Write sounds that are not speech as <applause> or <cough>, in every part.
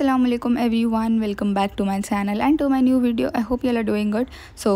Aslam everyone welcome back to my channel and to my new video I hope you are doing good so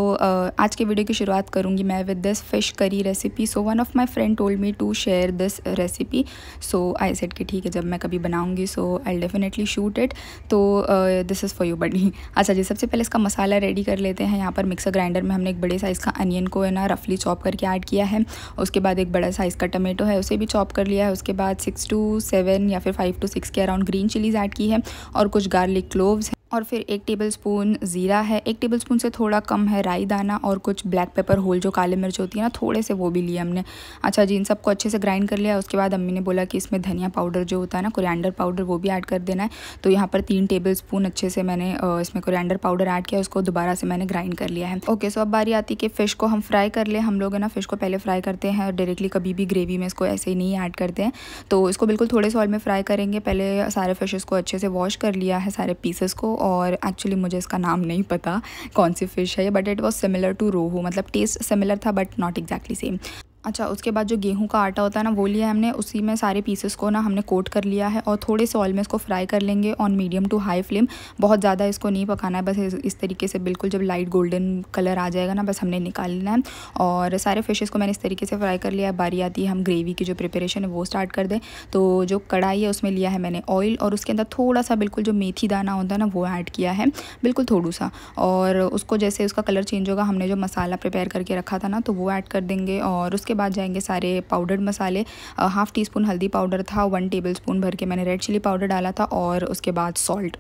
आज के video की शुरुआत करूँगी मैं with this fish curry recipe so one of my friend told me to share this recipe so I set कि ठीक है जब मैं कभी बनाऊँगी so I definitely shoot it तो this is for you buddy अच्छा जी सबसे पहले इसका मसाला रेडी कर लेते हैं यहाँ पर मिक्सर ग्राइंडर में हमने एक बड़े साइज़ का अनियन को है ना रफली चॉप करके ऐड किया है उसके बाद एक बड़ा साइज़ का टमेटो है उसे भी चॉप कर लिया है उसके बाद सिक्स टू सेवन या फिर फाइव टू सिक्स के अराउंड ग्रीन चिलीज़ ऐड की है और कुछ गार्लिक क्लोव्स और फिर एक टेबल स्पून ज़ीरा है एक टेबल स्पून से थोड़ा कम है राई दाना और कुछ ब्लैक पेपर होल जो काले मिर्च होती है ना थोड़े से वो भी लिए हमने अच्छा जी इन सबको अच्छे से ग्राइंड कर लिया उसके बाद अम्मी ने बोला कि इसमें धनिया पाउडर जो होता है ना कोरिएंडर पाउडर वो भी ऐड कर देना है तो यहाँ पर तीन टेबल स्पून अच्छे से मैंने इसमें कोरिएंडर पाउडर ऐड किया उसको दोबारा से मैंने ग्राइंड कर लिया है ओके सो अब बारी आती कि फ़िश को हम फ्राई कर ले हम लोग ना फ़िश को पहले फ्राई करते हैं और डायरेक्टली कभी भी ग्रेवी में इसको ऐसे ही नहीं ऐड करते हैं तो इसको बिल्कुल थोड़े से में फ्राई करेंगे पहले सारे फिशेज़ को अच्छे से वॉश कर लिया है सारे पीसेस को और एक्चुअली मुझे इसका नाम नहीं पता कौन सी फ़िश है but it was similar to rohu मतलब टेस्ट सिमिलर था बट नॉट एग्जैक्टली सेम अच्छा उसके बाद जो गेहूं का आटा होता है ना वो लिया हमने उसी में सारे पीसेस को ना हमने कोट कर लिया है और थोड़े से ऑयल में इसको फ्राई कर लेंगे on medium to high flame बहुत ज़्यादा इसको नहीं पकाना है बस इस तरीके से बिल्कुल जब लाइट गोल्डन कलर आ जाएगा ना बस हमने निकाल लेना है और सारे फिशेस को मैंने इस तरीके से फ्राई कर लिया है बारी आती है हम ग्रेवी की जो प्रिपेरेशन है वो स्टार्ट कर दें तो जो कढ़ाई है उसमें लिया है मैंने ऑयल और उसके अंदर थोड़ा सा बिल्कुल जो मेथी दाना होता है ना वो ऐड किया है बिल्कुल थोड़ा सा और उसको जैसे उसका कलर चेंज होगा हमने जो मसाला प्रिपेयर करके रखा था ना तो वो ऐड कर देंगे और उसके उसके बाद जाएंगे सारे पाउडर्ड मसाले हाफ़ टी स्पून हल्दी पाउडर था वन टेबल स्पून भर के मैंने रेड चिली पाउडर डाला था और उसके बाद सॉल्ट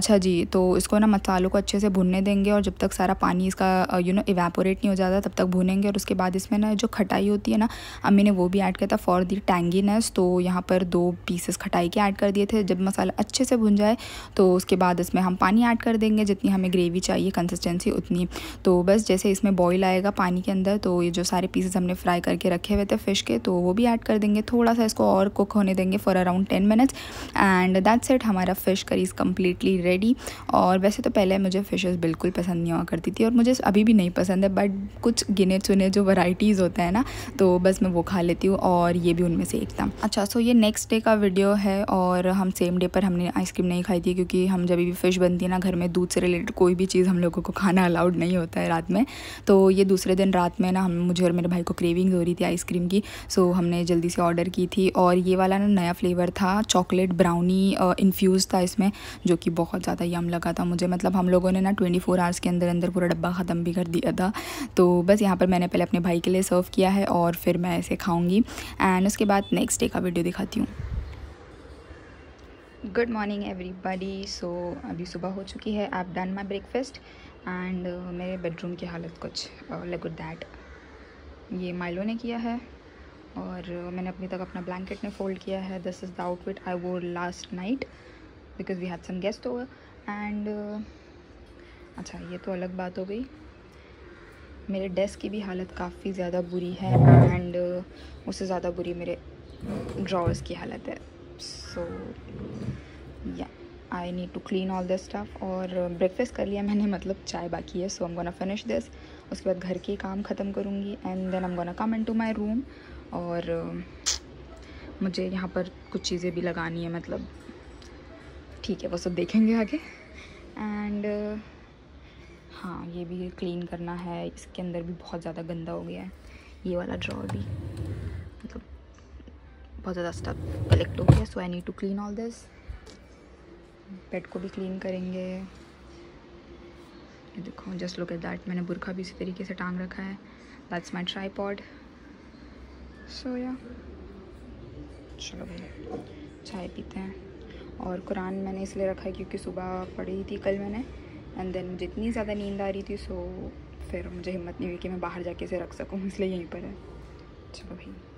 अच्छा जी तो इसको ना मसालों को अच्छे से भुनने देंगे और जब तक सारा पानी इसका यू नो इवेपोरेट नहीं हो जाता तब तक भुनेंगे और उसके बाद इसमें ना जो खटाई होती है ना अम्मी ने वो भी ऐड किया था फॉर दी टैंगीनेस तो यहाँ पर दो पीसेस खटाई के ऐड कर दिए थे जब मसाला अच्छे से भुन जाए तो उसके बाद इसमें हम पानी ऐड कर देंगे जितनी हमें ग्रेवी चाहिए कंसिस्टेंसी उतनी तो बस जैसे इसमें बॉईल आएगा पानी के अंदर तो ये जो सारे पीसेस हमने फ्राई कर करके रखे हुए थे फ़िश के तो वो भी ऐड कर देंगे थोड़ा सा इसको और कुक होने देंगे for around ten minutes and that's it हमारा fish curry is completely ready और वैसे तो पहले मुझे फ़िशेज़ बिल्कुल पसंद नहीं हुआ करती थी और मुझे अभी भी नहीं पसंद है बट कुछ गिने चुने जो वैराइटीज़ होते हैं ना तो बस मैं वो खा लेती हूँ और ये भी उनमें से एक था अच्छा सो ये नेक्स्ट डे का वीडियो है और हम सेम डे पर हमने आइसक्रीम नहीं खाई थी क्योंकि हम जब भी फ़िश बनती है ना घर में दूध से रिलेटेड कोई भी चीज़ हम लोगों को खाना अलाउड नहीं होता है रात में तो ये दूसरे दिन रात में ना हम मुझे और मेरे भाई को क्रेविंग हो रही थी आइसक्रीम की सो हमने जल्दी से ऑर्डर की थी और ये वाला ना नया फ्लेवर था चॉकलेट ब्राउनी इन्फ्यूज़ था इसमें जो कि बहुत ज़्यादा यम लगा था मुझे मतलब हम लोगों ने ना ट्वेंटी फोर आवर्स के अंदर अंदर पूरा डब्बा ख़त्म भी कर दिया था तो बस यहाँ पर मैंने पहले अपने भाई के लिए सर्व किया है और फिर मैं ऐसे खाऊँगी एंड उसके बाद नेक्स्ट डे का वीडियो दिखाती हूँ गुड मॉर्निंग एवरीबॉडी सो अभी सुबह हो चुकी है I done my breakfast and मेरे बेडरूम की हालत कुछ लुक uh, दैट ये माइलो ने किया है और मैंने अपनी तक अपना ब्लैंकेट ने फोल्ड किया है this is the outfit I wore last night because we had some guest over and अच्छा ये तो अलग बात हो गई मेरे डेस्क की भी हालत काफ़ी ज़्यादा बुरी है एंड uh, उससे ज़्यादा बुरी मेरे ड्रॉर्स की हालत है सो so, या yeah. I need to clean all the stuff और ब्रेकफास्ट uh, कर लिया मैंने <laughs> मतलब चाय बाकी है so am gonna finish this उसके बाद घर के काम ख़त्म करूँगी and then am gonna come into my room और uh, मुझे यहाँ पर कुछ चीज़ें भी लगानी है मतलब ठीक है वो सब देखेंगे आगे एंड uh, हाँ ये भी क्लीन करना है इसके अंदर भी बहुत ज़्यादा गंदा हो गया है ये वाला ड्रॉर भी मतलब बहुत ज़्यादा स्टफ कलेक्ट हो गया so I need to clean all this bed को भी क्लीन करेंगे ये देखो जस्ट लुक एट दैट मैंने बुरखा भी इसी तरीके से टांग रखा है that's my tripod so या चलो भैया चाय पीते हैं और कुरान मैंने इसलिए रखा है क्योंकि सुबह पढ़ी थी कल मैंने एंड देन मुझे इतनी ज़्यादा नींद आ रही थी सो फिर मुझे हिम्मत नहीं हुई कि मैं बाहर जाके इसे रख सकूँ इसलिए यहीं पर है चलो भैया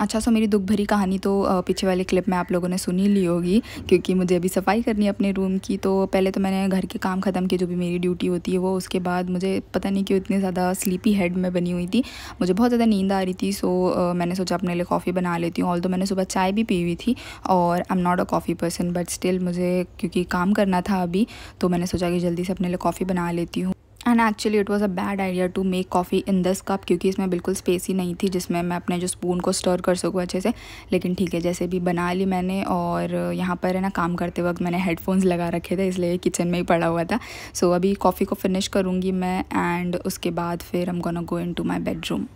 अच्छा सो मेरी दुख भरी कहानी तो पीछे वाले क्लिप में आप लोगों ने सुनी ली होगी क्योंकि मुझे अभी सफाई करनी है अपने रूम की तो पहले तो मैंने घर के काम ख़त्म किए जो भी मेरी ड्यूटी होती है वो उसके बाद मुझे पता नहीं क्यों इतनी ज़्यादा स्लीपी हेड में बनी हुई थी मुझे बहुत ज़्यादा नींद आ रही थी सो मैंने सोचा अपने लिए कॉफ़ी बना लेती हूँ ऑल तो मैंने सुबह चाय भी पी हुई थी और I am not a coffee person but still मुझे क्योंकि काम करना था अभी तो मैंने सोचा कि जल्दी से अपने लिए कॉफ़ी बना लेती हूँ and actually it was a bad idea to make coffee in this cup क्योंकि इसमें बिल्कुल स्पेस ही नहीं थी जिसमें मैं अपने जो स्पून को स्टर कर सकूँ अच्छे से लेकिन ठीक है जैसे भी बना ली मैंने और यहाँ पर है ना काम करते वक्त मैंने हेडफोन्स लगा रखे थे इसलिए किचन में ही पड़ा हुआ था सो so, अभी कॉफ़ी को फिनिश करूँगी मैं एंड उसके बाद फिर हम gonna go into my bedroom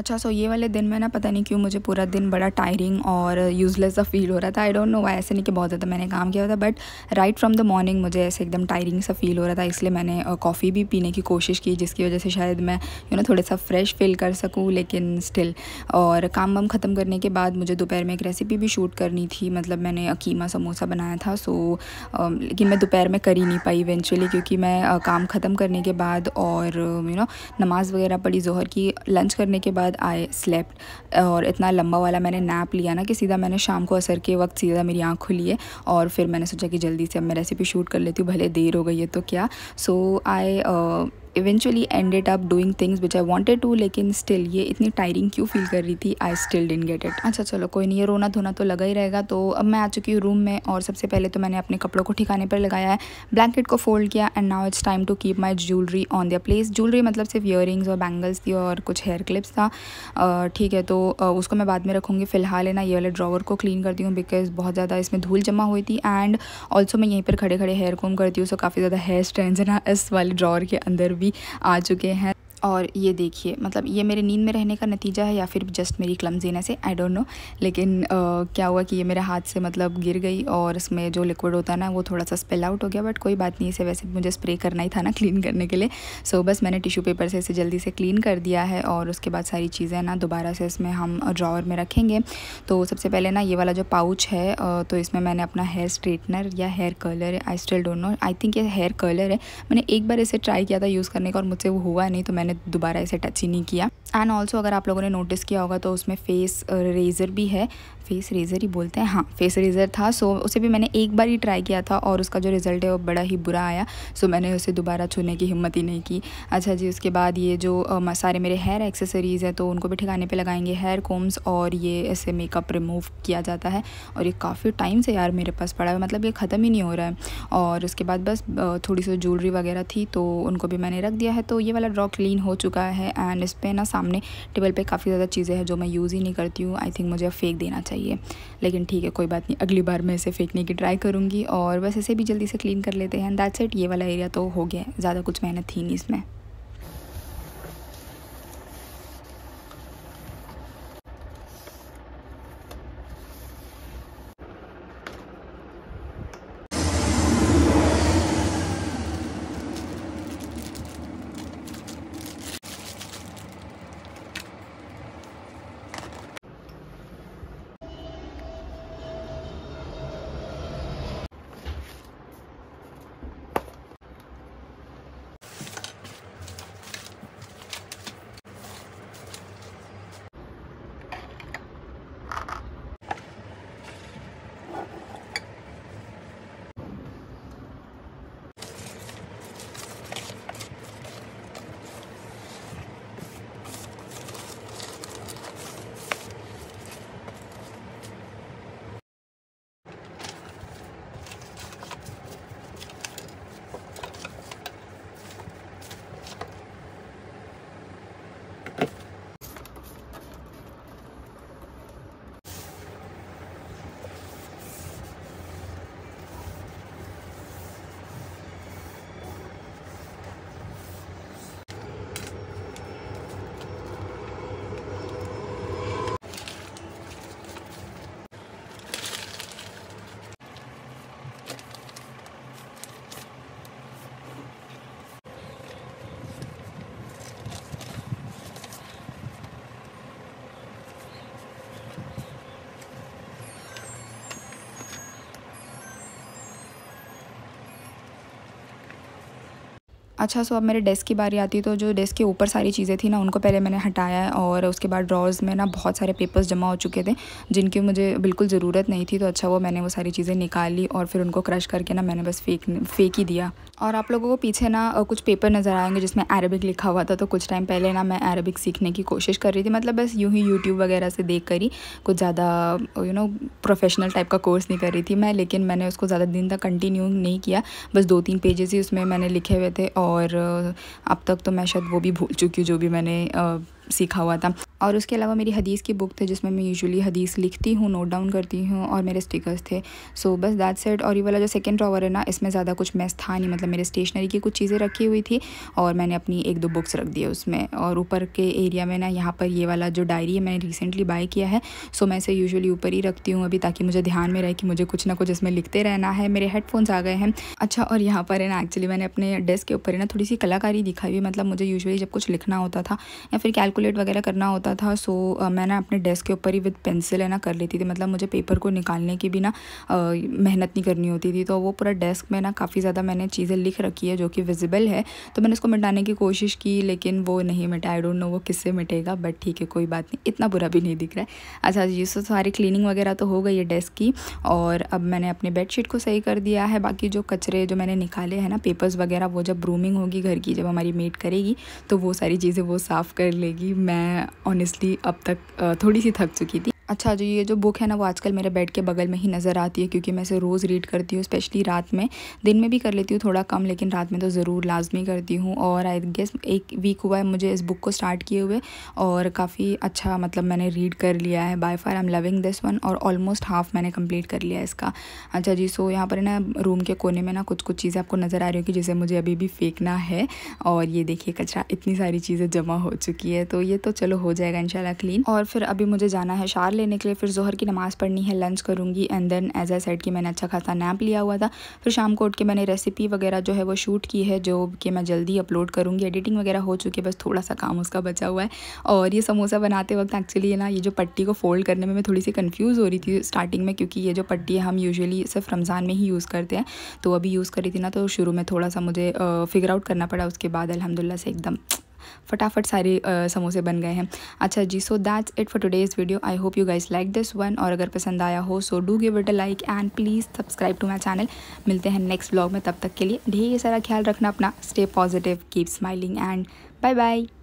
अच्छा सो ये वाले दिन में ना पता नहीं क्यों मुझे पूरा दिन बड़ा टायरिंग और यूज़लेस सा फील हो रहा था आई डोंट नो वाई ऐसे नहीं कि बहुत ज़्यादा मैंने काम किया था but right from the morning मुझे ऐसे एकदम टायरिंग सा फील हो रहा था इसलिए मैंने कॉफ़ी भी पीने की कोशिश की जिसकी वजह से शायद मैं यू नो थोड़ा सा फ्रेश फील कर सकूँ लेकिन स्टिल और काम वाम ख़त्म करने के बाद मुझे दोपहर में एक रेसिपी भी शूट करनी थी मतलब मैंने कीमा समोसा बनाया था सो लेकिन मैं दोपहर में कर ही नहीं पाई इवेंचुअली क्योंकि मैं काम ख़त्म करने के बाद और यू नो नमाज़ वगैरह पढ़ी जोहर की लंच करने के बाद बाद आई स्लेप्ट और इतना लंबा वाला मैंने नैप लिया ना कि सीधा मैंने शाम को असर के वक्त सीधा मेरी आँख खुली है और फिर मैंने सोचा कि जल्दी से अब मैं रेसिपी शूट कर लेती हूँ भले देर हो गई है तो क्या so I eventually ended up doing things which I wanted to लेकिन स्टिल ये इतनी टायरिंग क्यों फील कर रही थी I still didn't get it अच्छा चलो कोई नहीं ये रोना धोना तो लगा ही रहेगा तो अब मैं आ चुकी हूँ रूम में और सबसे पहले तो मैंने अपने कपड़ों को ठिकाने पर लगाया है ब्लैंकेट को फोल्ड किया and now it's time to keep my jewellery on their place jewellery मतलब सिर्फ ईयर और बैंगल्स थी और कुछ हेयर क्लिप्स था ठीक है तो उसको मैं बाद में रखूँगी फिलहाल है ना ये वाले ड्रॉवर को क्लीन करती हूँ बिकॉज बहुत ज़्यादा इसमें धूल जमा हुई थी एंड ऑल्सो मैं यहीं पर खड़े खड़े हेयर कॉम करती हूँ सो काफ़ी ज़्यादा हेयर स्टैंड है ना इस वाले ड्रॉवर के अंदर भी भी आ चुके हैं और ये देखिए मतलब ये मेरे नींद में रहने का नतीजा है या फिर जस्ट मेरी क्लमजीनेस है आई डोंट नो लेकिन आ, क्या हुआ कि ये मेरे हाथ से मतलब गिर गई और इसमें जो लिक्विड होता है ना वो थोड़ा सा स्पेल आउट हो गया बट कोई बात नहीं इसे वैसे मुझे स्प्रे करना ही था ना क्लीन <laughs> करने के लिए सो बस मैंने टिशू पेपर से इसे जल्दी से क्लीन कर दिया है और उसके बाद सारी चीज़ें ना दोबारा से इसमें हम ड्रॉवर में रखेंगे तो सबसे पहले ना ये वाला जो पाउच है तो इसमें मैंने अपना हेयर स्ट्रेटनर या hair colour I still don't know I think ये हेयर कलर है मैंने एक बार इसे ट्राई किया था यूज़ करने का और मुझसे वो हुआ नहीं तो मैंने मैंने दोबारा इसे टच ही नहीं किया एंड ऑल्सो अगर आप लोगों ने नोटिस किया होगा तो उसमें फेस रेज़र भी है फेस रेज़र ही बोलते हैं हाँ फेस रेज़र था सो उसे भी मैंने एक बार ही ट्राई किया था और उसका जो रिज़ल्ट है वो बड़ा ही बुरा आया सो मैंने उसे दोबारा छूने की हिम्मत ही नहीं की अच्छा जी उसके बाद ये जो आ, सारे मेरे हेयर एक्सेसरीज़ हैं तो उनको भी ठिकाने पर लगाएंगे हेयर कोम्स और ये ऐसे मेकअप रिमूव किया जाता है और ये काफ़ी टाइम से यार मेरे पास पड़ा है मतलब ये ख़त्म ही नहीं हो रहा है और उसके बाद बस थोड़ी सी ज्वेलरी वगैरह थी तो उनको भी मैंने रख दिया है तो ये वाला ड्रॉ क्लीन हो चुका है एंड इस पर ना सामने टेबल पे काफ़ी ज़्यादा चीज़ें हैं जो मैं यूज़ ही नहीं करती हूँ आई थिंक मुझे अब फेंक देना चाहिए लेकिन ठीक है कोई बात नहीं अगली बार मैं इसे फेंकने की ट्राई करूँगी और बस इसे भी जल्दी से क्लीन कर लेते हैं दैट सेट ये वाला एरिया तो हो गया ज़्यादा कुछ मेहनत थी नहीं इसमें अच्छा सो अब मेरे डेस्क की बारी आती तो जो डेस्क के ऊपर सारी चीज़ें थी ना उनको पहले मैंने हटाया है और उसके बाद ड्रॉर्स में ना बहुत सारे पेपर्स जमा हो चुके थे जिनकी मुझे बिल्कुल ज़रूरत नहीं थी तो अच्छा वो मैंने वो सारी चीज़ें निकाली और फिर उनको क्रश करके ना मैंने बस फेंक फेंक ही दिया और आप लोगों को पीछे ना कुछ पेपर नज़र आएंगे जिसमें अरबिक लिखा हुआ था तो कुछ टाइम पहले ना मैं अरबिक सीखने की कोशिश कर रही थी मतलब बस यूँ ही यूट्यूब वगैरह से देख कर ही कुछ ज़्यादा यू नो प्रोफेशनल टाइप का कोर्स नहीं कर रही थी मैं लेकिन मैंने उसको ज़्यादा दिन तक कंटिन्यू नहीं किया बस दो तीन पेजेस ही उसमें मैंने लिखे हुए थे और और अब तक तो मैं शायद वो भी भूल चुकी हूँ जो भी मैंने सीखा हुआ था और उसके अलावा मेरी हदीस की बुक थी जिसमें मैं यूजुअली हदीस लिखती हूँ नोट डाउन करती हूँ और मेरे स्टिकर्स थे सो बस दैट सेट और ये वाला जो सेकेंड ड्रावर है ना इसमें ज़्यादा कुछ मैस था नहीं मतलब मेरे स्टेशनरी की कुछ चीज़ें रखी हुई थी और मैंने अपनी एक दो बुक्स रख दी उसमें और ऊपर के एरिया में ना यहाँ पर ये वाला जो डायरी है मैंने रिसेंटली बाय किया है सो मैं इसे यूजली ऊपर ही रखती हूँ अभी ताकि मुझे ध्यान में रहे कि मुझे कुछ ना कुछ इसमें लिखते रहना है मेरे हेडफोन्स आ गए हैं अच्छा और यहाँ पर है ना एक्चुअली मैंने अपने डेस्क के ऊपर है ना थोड़ी सी कलाकारी दिखाई हुई मतलब मुझे यूजली जब कुछ लिखना होता था या फिर क्या कैलकुलेट वगैरह करना होता था सो मैंने ना अपने डेस्क के ऊपर ही विद पेंसिल है ना कर लेती थी मतलब मुझे पेपर को निकालने की भी ना मेहनत नहीं करनी होती थी तो वो पूरा डेस्क में ना काफ़ी ज़्यादा मैंने चीज़ें लिख रखी है जो कि विजिबल है तो मैंने उसको मिटाने की कोशिश की लेकिन वो नहीं मिटा आई डोंट नो वो किससे मिटेगा बट ठीक है कोई बात नहीं इतना बुरा भी नहीं दिख रहा है अच्छा जी सो सारी क्लीनिंग वगैरह तो हो गई है डेस्क की और अब मैंने अपने बेडशीट को सही कर दिया है बाकी जो कचरे जो मैंने निकाले हैं ना पेपर्स वगैरह वो जब ब्रूमिंग होगी घर की जब हमारी मेट करेगी तो वो सारी चीज़ें वो साफ़ कर लेगी मैं ऑनेस्टली अब तक थोड़ी सी थक चुकी थी अच्छा जो ये जो बुक है ना वो आजकल मेरे बेड के बगल में ही नज़र आती है क्योंकि मैं इसे रोज़ रीड करती हूँ स्पेशली रात में दिन में भी कर लेती हूँ थोड़ा कम लेकिन रात में तो ज़रूर लाजमी करती हूँ और आई गेस एक वीक हुआ है मुझे इस बुक को स्टार्ट किए हुए और काफ़ी अच्छा मतलब मैंने रीड कर लिया है by far I am loving this one और ऑलमोस्ट हाफ मैंने कम्प्लीट कर लिया है इसका अच्छा जी सो यहाँ पर ना रूम के कोने में ना कुछ कुछ चीज़ें आपको नज़र आ रही होगी जिसे मुझे अभी भी फेंकना है और ये देखिए कचरा इतनी सारी चीज़ें जमा हो चुकी है तो ये तो चलो हो जाएगा इन क्लीन और फिर अभी मुझे जाना है शार लेने के लिए फिर जोहर की नमाज़ पढ़नी है लंच करूँगी and then as I said कि मैंने अच्छा खासा नैप लिया हुआ था फिर शाम को उठ के मैंने रेसिपी वगैरह जो है वो शूट की है जो कि मैं जल्दी अपलोड करूँगी एडिटिंग वगैरह हो चुकी है बस थोड़ा सा काम उसका बचा हुआ है और ये समोसा बनाते वक्त एक्चुअली ना ये जो पट्टी को फोल्ड करने में मैं थोड़ी सी कन्फ्यूज़ हो रही थी स्टार्टिंग में क्योंकि ये जो पट्टी है हम यूजली सिर्फ रमज़ान में ही यूज़ करते हैं तो अभी यूज़ करी थी ना तो शुरू में थोड़ा सा मुझे फिगर आउट करना पड़ा उसके बाद अलहमदिल्ला से एकदम फटाफट सारे समोसे बन गए हैं अच्छा जी so that's it for today's video I hope you guys like this one और अगर पसंद आया हो so do give it a like and please subscribe to my channel मिलते हैं नेक्स्ट ब्लॉग में तब तक के लिए ढेर सारा ख्याल रखना अपना stay positive keep smiling and bye bye